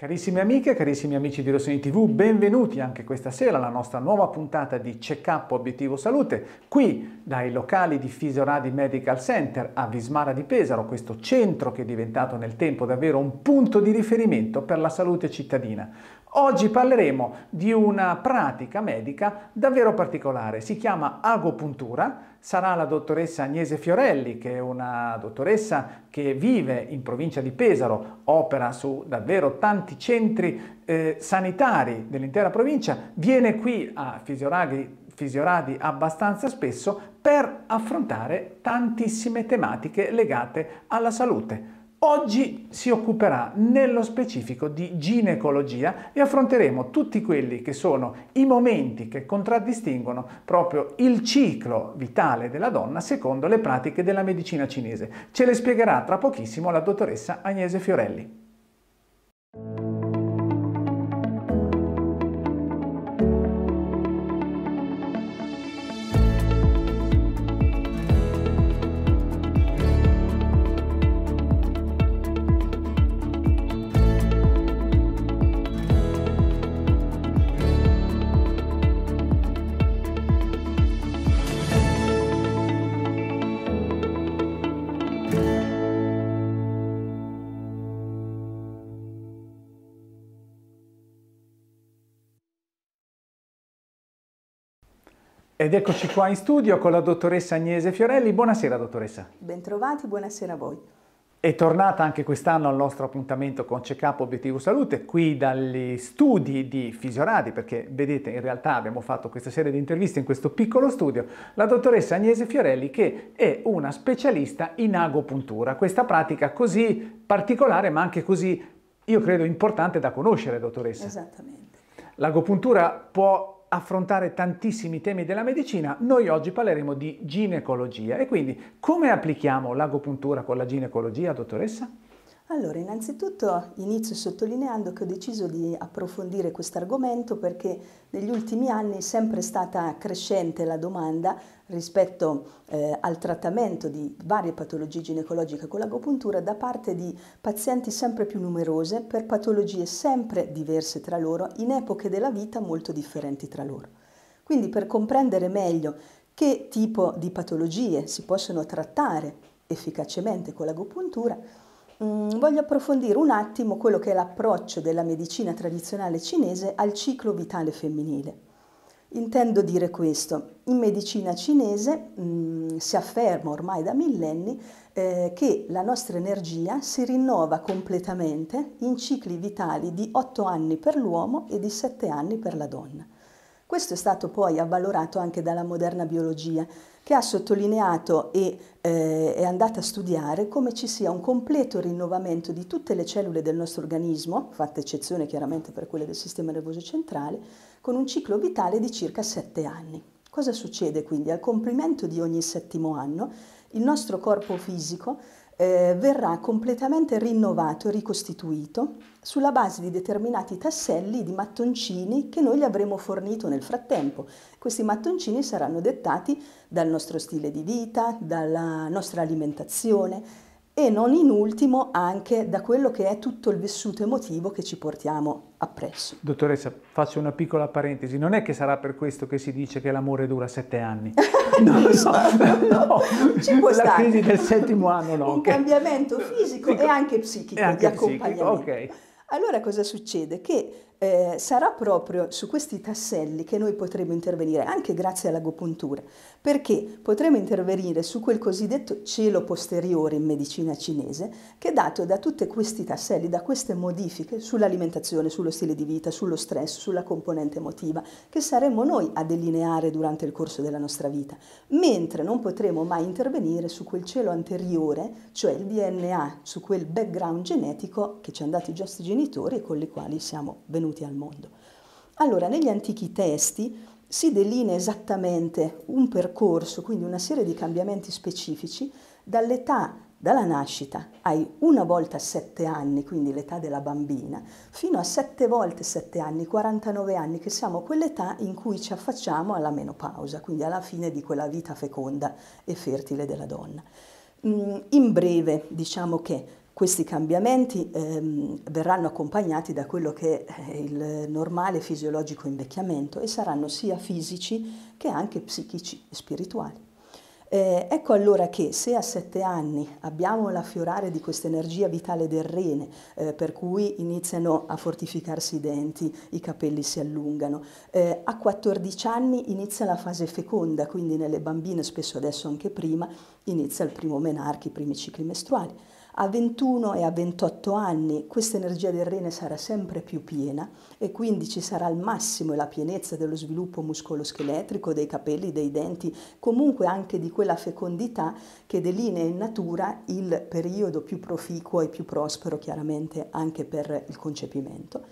Carissime amiche, carissimi amici di Rossini TV, benvenuti anche questa sera alla nostra nuova puntata di Check Up Obiettivo Salute, qui dai locali di Fisoradi Medical Center a Vismara di Pesaro, questo centro che è diventato nel tempo davvero un punto di riferimento per la salute cittadina. Oggi parleremo di una pratica medica davvero particolare, si chiama agopuntura, sarà la dottoressa Agnese Fiorelli, che è una dottoressa che vive in provincia di Pesaro, opera su davvero tanti centri eh, sanitari dell'intera provincia, viene qui a Fisioraghi fisioradi abbastanza spesso per affrontare tantissime tematiche legate alla salute. Oggi si occuperà nello specifico di ginecologia e affronteremo tutti quelli che sono i momenti che contraddistinguono proprio il ciclo vitale della donna secondo le pratiche della medicina cinese. Ce le spiegherà tra pochissimo la dottoressa Agnese Fiorelli. Ed eccoci qua in studio con la dottoressa Agnese Fiorelli. Buonasera dottoressa. Bentrovati, buonasera a voi. È tornata anche quest'anno al nostro appuntamento con Check-up Obiettivo Salute, qui dagli studi di Fisioradi, perché vedete in realtà abbiamo fatto questa serie di interviste in questo piccolo studio, la dottoressa Agnese Fiorelli che è una specialista in agopuntura, questa pratica così particolare ma anche così, io credo, importante da conoscere, dottoressa. Esattamente. L'agopuntura può affrontare tantissimi temi della medicina, noi oggi parleremo di ginecologia e quindi come applichiamo l'agopuntura con la ginecologia, dottoressa? Allora, innanzitutto inizio sottolineando che ho deciso di approfondire questo argomento perché negli ultimi anni è sempre stata crescente la domanda rispetto eh, al trattamento di varie patologie ginecologiche con l'agopuntura da parte di pazienti sempre più numerose per patologie sempre diverse tra loro in epoche della vita molto differenti tra loro. Quindi per comprendere meglio che tipo di patologie si possono trattare efficacemente con l'agopuntura, Mm, voglio approfondire un attimo quello che è l'approccio della medicina tradizionale cinese al ciclo vitale femminile. Intendo dire questo, in medicina cinese mh, mm, si afferma ormai da millenni eh, che la nostra energia si rinnova completamente in cicli vitali di 8 anni per l'uomo e di 7 anni per la donna. Questo è stato poi avvalorato anche dalla moderna biologia, che ha sottolineato e eh, è andata a studiare come ci sia un completo rinnovamento di tutte le cellule del nostro organismo, fatta eccezione chiaramente per quelle del sistema nervoso centrale, con un ciclo vitale di circa 7 anni. Cosa succede quindi? Al complimento di ogni settimo anno, il nostro corpo fisico eh, verrà completamente rinnovato e ricostituito sulla base di determinati tasselli di mattoncini che noi gli avremo fornito nel frattempo. Questi mattoncini saranno dettati dal nostro stile di vita, dalla nostra alimentazione, e non in ultimo anche da quello che è tutto il vissuto emotivo che ci portiamo appresso. Dottoressa, faccio una piccola parentesi, non è che sarà per questo che si dice che l'amore dura sette anni? non lo so, no, ci può La stare. crisi del settimo anno no. Un okay. cambiamento fisico e anche psichico e anche di accompagnamento. okay. Allora cosa succede? Che eh, sarà proprio su questi tasselli che noi potremo intervenire, anche grazie all'agopuntura, perché potremo intervenire su quel cosiddetto cielo posteriore in medicina cinese, che è dato da tutti questi tasselli, da queste modifiche sull'alimentazione, sullo stile di vita, sullo stress, sulla componente emotiva, che saremmo noi a delineare durante il corso della nostra vita, mentre non potremo mai intervenire su quel cielo anteriore, cioè il DNA, su quel background genetico che ci hanno dato i nostri genitori e con i quali siamo venuti venuti al mondo. Allora, negli antichi testi si delinea esattamente un percorso, quindi una serie di cambiamenti specifici, dall'età dalla nascita ai una volta sette anni, quindi l'età della bambina, fino a sette volte sette anni, 49 anni, che siamo quell'età in cui ci affacciamo alla menopausa, quindi alla fine di quella vita feconda e fertile della donna. Mm, in breve diciamo che questi cambiamenti ehm, verranno accompagnati da quello che è il normale fisiologico invecchiamento e saranno sia fisici che anche psichici e spirituali. Eh, ecco allora che se a sette anni abbiamo l'affiorare di questa energia vitale del rene, eh, per cui iniziano a fortificarsi i denti, i capelli si allungano, eh, a 14 anni inizia la fase feconda, quindi nelle bambine, spesso adesso anche prima, inizia il primo menarchi, i primi cicli mestruali a 21 e a 28 anni questa energia del rene sarà sempre più piena e quindi ci sarà al massimo la pienezza dello sviluppo muscoloscheletrico, dei capelli, dei denti, comunque anche di quella fecondità che delinea in natura il periodo più proficuo e più prospero chiaramente anche per il concepimento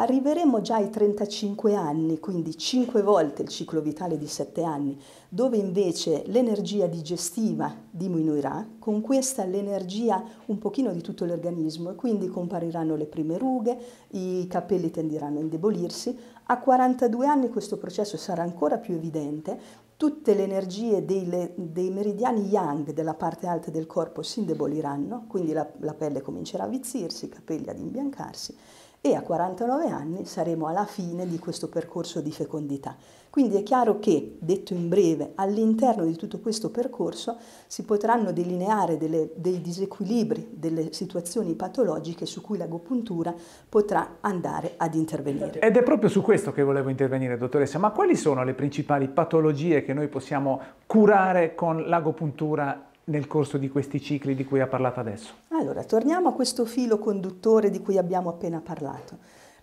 arriveremo già ai 35 anni, quindi 5 volte il ciclo vitale di 7 anni, dove invece l'energia digestiva diminuirà, con questa l'energia un pochino di tutto l'organismo e quindi compariranno le prime rughe, i capelli tenderanno a indebolirsi. A 42 anni questo processo sarà ancora più evidente, tutte le energie dei, dei, meridiani yang della parte alta del corpo si indeboliranno, quindi la, la pelle comincerà a vizzirsi, i capelli ad imbiancarsi e a 49 anni saremo alla fine di questo percorso di fecondità. Quindi è chiaro che, detto in breve, all'interno di tutto questo percorso si potranno delineare delle, dei disequilibri, delle situazioni patologiche su cui l'agopuntura potrà andare ad intervenire. Ed è proprio su questo che volevo intervenire, dottoressa, ma quali sono le principali patologie che noi possiamo curare con l'agopuntura nel corso di questi cicli di cui ha parlato adesso? Allora, torniamo a questo filo conduttore di cui abbiamo appena parlato,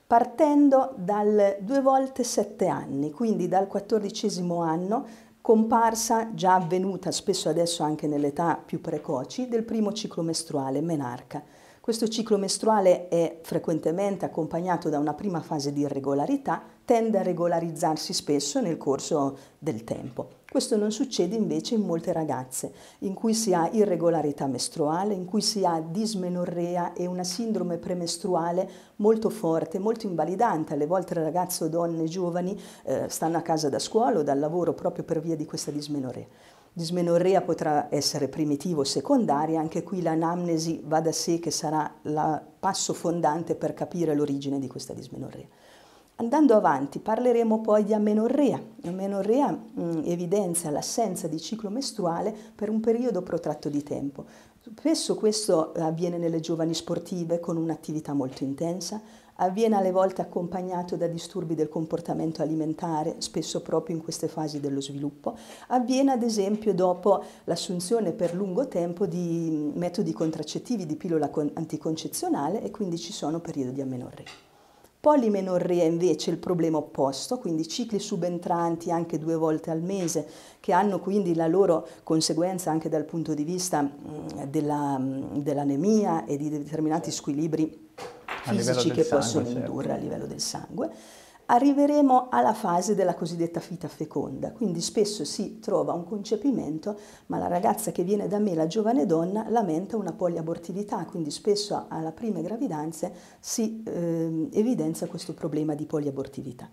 partendo dal due volte sette anni, quindi dal quattordicesimo anno, comparsa già avvenuta spesso adesso anche nell'età più precoci del primo ciclo mestruale, menarca. Questo ciclo mestruale è frequentemente accompagnato da una prima fase di irregolarità, tende a regolarizzarsi spesso nel corso del tempo. Questo non succede invece in molte ragazze, in cui si ha irregolarità mestruale, in cui si ha dismenorrea e una sindrome premestruale molto forte, molto invalidante. Alle volte ragazze o donne giovani eh, stanno a casa da scuola o dal lavoro proprio per via di questa dismenorrea. Dismenorrea potrà essere primitivo o secondaria, anche qui l'anamnesi va da sé che sarà il passo fondante per capire l'origine di questa dismenorrea. Andando avanti parleremo poi di amenorrea. L'amenorrea mh, mm, evidenzia l'assenza di ciclo mestruale per un periodo protratto di tempo. Spesso questo avviene nelle giovani sportive con un'attività molto intensa, avviene alle volte accompagnato da disturbi del comportamento alimentare, spesso proprio in queste fasi dello sviluppo, avviene ad esempio dopo l'assunzione per lungo tempo di mm, metodi contraccettivi di pillola anticoncezionale e quindi ci sono periodi di amenorrea. Polimenorrea invece è il problema opposto, quindi cicli subentranti anche due volte al mese, che hanno quindi la loro conseguenza anche dal punto di vista mm, della, mm, dell'anemia e di determinati squilibri fisici che sangue, possono certo. indurre a livello del sangue arriveremo alla fase della cosiddetta fita feconda, quindi spesso si trova un concepimento, ma la ragazza che viene da me, la giovane donna, lamenta una poliabortività, quindi spesso alla prima gravidanza si eh, evidenzia questo problema di poliabortività.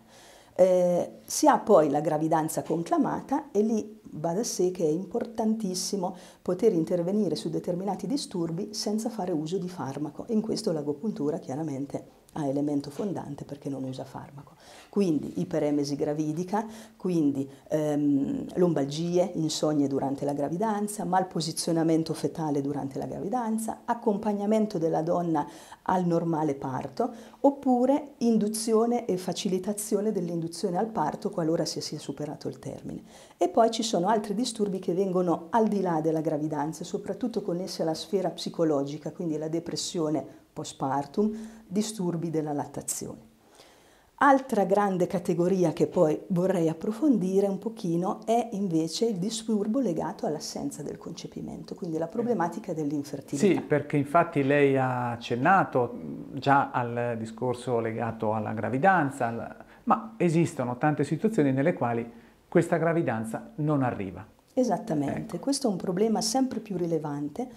Eh, si ha poi la gravidanza conclamata e lì va da sé che è importantissimo poter intervenire su determinati disturbi senza fare uso di farmaco in questo l'agopuntura chiaramente ha elemento fondante perché non usa farmaco. Quindi iperemesi gravidica, quindi ehm, lombalgie, insonnie durante la gravidanza, malposizionamento fetale durante la gravidanza, accompagnamento della donna al normale parto, oppure induzione e facilitazione dell'induzione al parto qualora si sia superato il termine. E poi ci sono altri disturbi che vengono al di là della gravidanza, soprattutto connessi alla sfera psicologica, quindi la depressione postpartum, disturbi della lattazione. Altra grande categoria che poi vorrei approfondire un pochino è invece il disturbo legato all'assenza del concepimento, quindi la problematica dell'infertilità. Sì, perché infatti lei ha accennato già al discorso legato alla gravidanza, alla... ma esistono tante situazioni nelle quali questa gravidanza non arriva. Esattamente, ecco. questo è un problema sempre più rilevante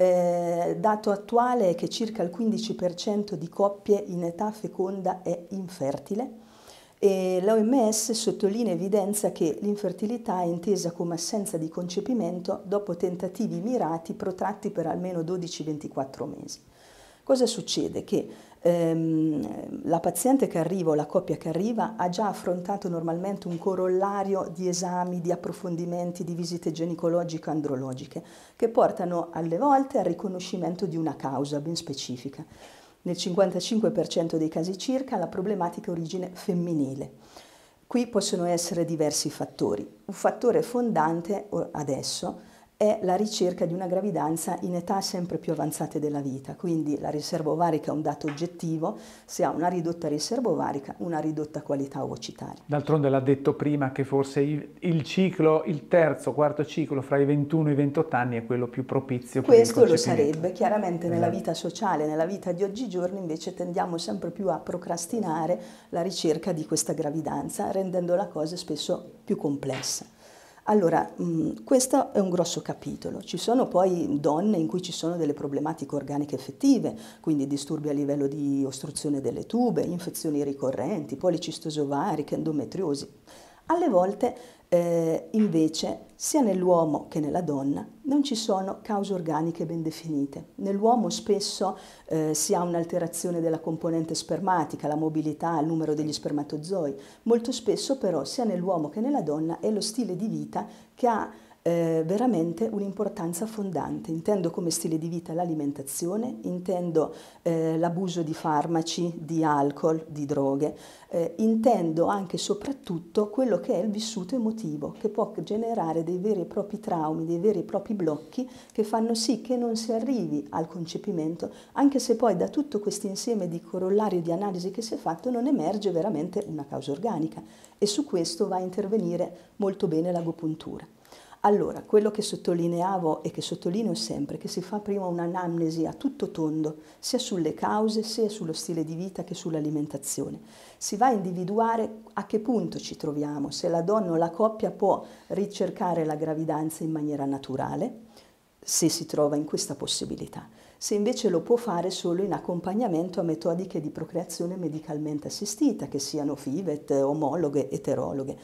eh, dato attuale è che circa il 15% di coppie in età feconda è infertile e l'OMS sottolinea evidenza che l'infertilità è intesa come assenza di concepimento dopo tentativi mirati protratti per almeno 12-24 mesi. Cosa succede? Che ehm, la paziente che arriva o la coppia che arriva ha già affrontato normalmente un corollario di esami, di approfondimenti, di visite ginecologico-andrologiche che portano alle volte al riconoscimento di una causa ben specifica. Nel 55% dei casi circa la problematica origine femminile. Qui possono essere diversi fattori. Un fattore fondante adesso è la ricerca di una gravidanza in età sempre più avanzate della vita, quindi la riserva ovarica è un dato oggettivo, si ha una ridotta riserva ovarica, una ridotta qualità ovocitaria. D'altronde l'ha detto prima che forse il, ciclo, il terzo, quarto ciclo fra i 21 e i 28 anni è quello più propizio Questo per Questo lo sarebbe, chiaramente nella esatto. vita sociale, nella vita di oggigiorno invece tendiamo sempre più a procrastinare la ricerca di questa gravidanza, rendendo la cosa spesso più complessa. Allora, mh, mm, questo è un grosso capitolo. Ci sono poi donne in cui ci sono delle problematiche organiche effettive, quindi disturbi a livello di ostruzione delle tube, infezioni ricorrenti, policistosi ovariche, endometriosi. Alle volte eh, invece sia nell'uomo che nella donna non ci sono cause organiche ben definite. Nell'uomo spesso eh, si ha un'alterazione della componente spermatica, la mobilità, il numero degli spermatozoi. Molto spesso però sia nell'uomo che nella donna è lo stile di vita che ha eh, veramente un'importanza fondante. Intendo come stile di vita l'alimentazione, intendo eh, l'abuso di farmaci, di alcol, di droghe, eh, intendo anche e soprattutto quello che è il vissuto emotivo, che può generare dei veri e propri traumi, dei veri e propri blocchi che fanno sì che non si arrivi al concepimento, anche se poi da tutto questo insieme di corollario di analisi che si è fatto non emerge veramente una causa organica e su questo va a intervenire molto bene l'agopuntura. Allora, quello che sottolineavo e che sottolineo sempre è che si fa prima un'anamnesi a tutto tondo, sia sulle cause, sia sullo stile di vita che sull'alimentazione. Si va a individuare a che punto ci troviamo, se la donna o la coppia può ricercare la gravidanza in maniera naturale, se si trova in questa possibilità, se invece lo può fare solo in accompagnamento a metodiche di procreazione medicalmente assistita, che siano FIVET, omologhe, eterologhe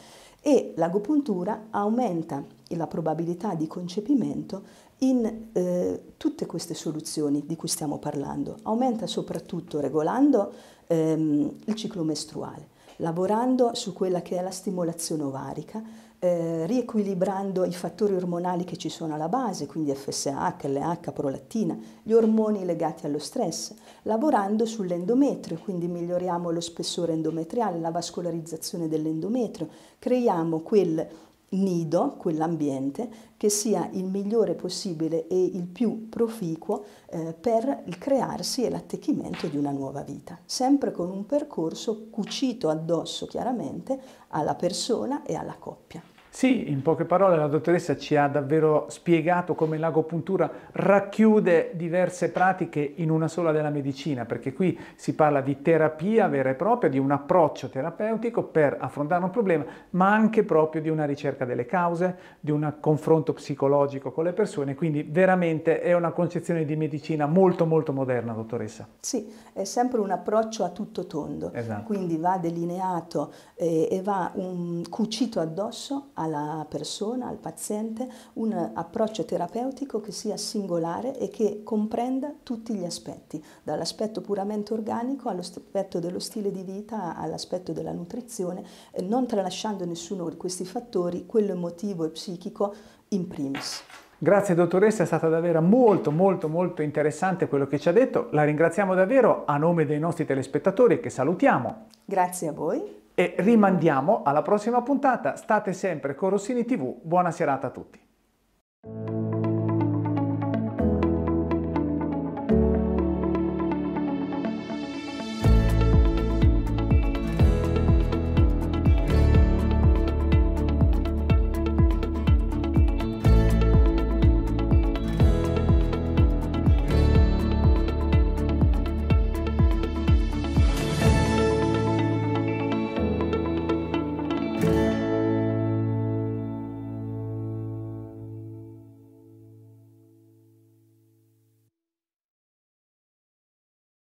e l'agopuntura aumenta la probabilità di concepimento in eh, tutte queste soluzioni di cui stiamo parlando. Aumenta soprattutto regolando ehm, il ciclo mestruale, lavorando su quella che è la stimolazione ovarica, eh, riequilibrando i fattori ormonali che ci sono alla base, quindi FSH, LH, prolattina, gli ormoni legati allo stress, lavorando sull'endometrio, quindi miglioriamo lo spessore endometriale, la vascolarizzazione dell'endometrio, creiamo quel nido, quell'ambiente, che sia il migliore possibile e il più proficuo eh, per il crearsi e l'attecchimento di una nuova vita, sempre con un percorso cucito addosso chiaramente alla persona e alla coppia. Sì, in poche parole la dottoressa ci ha davvero spiegato come l'agopuntura racchiude diverse pratiche in una sola della medicina, perché qui si parla di terapia vera e propria, di un approccio terapeutico per affrontare un problema, ma anche proprio di una ricerca delle cause, di un confronto psicologico con le persone, quindi veramente è una concezione di medicina molto molto moderna, dottoressa. Sì, è sempre un approccio a tutto tondo, esatto. quindi va delineato eh, e va mm, cucito addosso a alla persona, al paziente, un approccio terapeutico che sia singolare e che comprenda tutti gli aspetti, dall'aspetto puramente organico all'aspetto dello stile di vita, all'aspetto della nutrizione, non tralasciando nessuno di questi fattori, quello emotivo e psichico in primis. Grazie dottoressa, è stata davvero molto molto molto interessante quello che ci ha detto. La ringraziamo davvero a nome dei nostri telespettatori che salutiamo. Grazie a voi e rimandiamo alla prossima puntata. State sempre con Rossini TV. Buona serata a tutti.